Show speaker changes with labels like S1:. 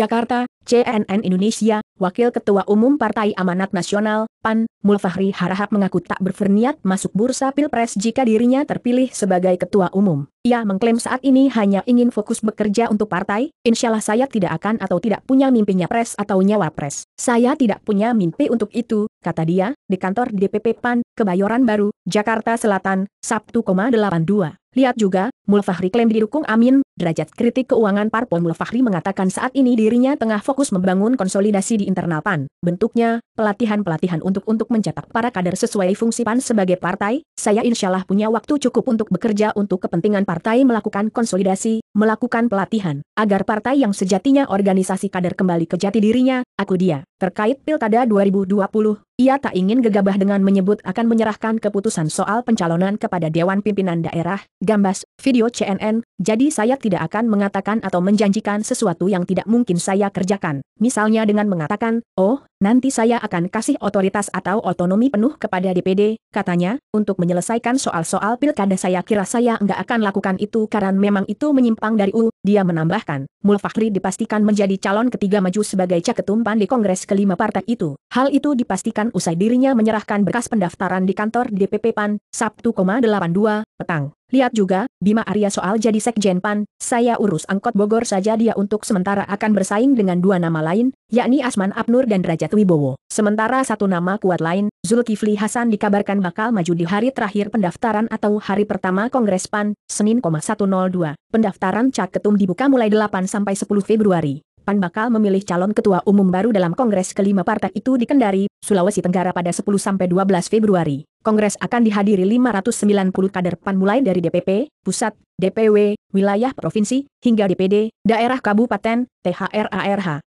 S1: Jakarta, CNN Indonesia, Wakil Ketua Umum Partai Amanat Nasional, PAN, Mulfahri Harahap mengaku tak berferniat masuk bursa Pilpres jika dirinya terpilih sebagai Ketua Umum. Ia mengklaim saat ini hanya ingin fokus bekerja untuk partai, Insya Allah saya tidak akan atau tidak punya mimpinya pres atau nyawapres. Saya tidak punya mimpi untuk itu, kata dia, di kantor DPP PAN, Kebayoran Baru, Jakarta Selatan, Sabtu, 82. Lihat juga, Mulfahri klaim didukung Amin, derajat kritik keuangan Parpol Mulfahri mengatakan saat ini dirinya tengah fokus membangun konsolidasi di internal PAN. Bentuknya, pelatihan-pelatihan untuk untuk mencetak para kader sesuai fungsi PAN sebagai partai, saya insya Allah punya waktu cukup untuk bekerja untuk kepentingan partai melakukan konsolidasi, melakukan pelatihan, agar partai yang sejatinya organisasi kader kembali ke jati dirinya, aku dia. Terkait Pilkada 2020, ia tak ingin gegabah dengan menyebut akan menyerahkan keputusan soal pencalonan kepada Dewan Pimpinan Daerah, Gambas, video CNN, jadi saya tidak akan mengatakan atau menjanjikan sesuatu yang tidak mungkin saya kerjakan, misalnya dengan mengatakan, oh, Nanti saya akan kasih otoritas atau otonomi penuh kepada DPD, katanya, untuk menyelesaikan soal-soal pilkada saya kira saya enggak akan lakukan itu karena memang itu menyimpang dari U, dia menambahkan. Mulfahri dipastikan menjadi calon ketiga maju sebagai caketumpan di Kongres kelima partai itu. Hal itu dipastikan usai dirinya menyerahkan berkas pendaftaran di kantor DPP PAN, Sabtu, 82, petang. Lihat juga, Bima Arya soal jadi sekjen PAN, saya urus angkot Bogor saja dia untuk sementara akan bersaing dengan dua nama lain, yakni Asman Abnur dan Rajat Wibowo. Sementara satu nama kuat lain, Zulkifli Hasan dikabarkan bakal maju di hari terakhir pendaftaran atau hari pertama Kongres PAN, Senin 102. Pendaftaran Cak Ketum dibuka mulai 8-10 sampai Februari. PAN bakal memilih calon ketua umum baru dalam Kongres kelima partai itu di Kendari, Sulawesi Tenggara pada 10-12 sampai Februari. Kongres akan dihadiri 590 kader PAN mulai dari DPP, pusat, DPW, wilayah provinsi, hingga DPD, daerah kabupaten, THRARH.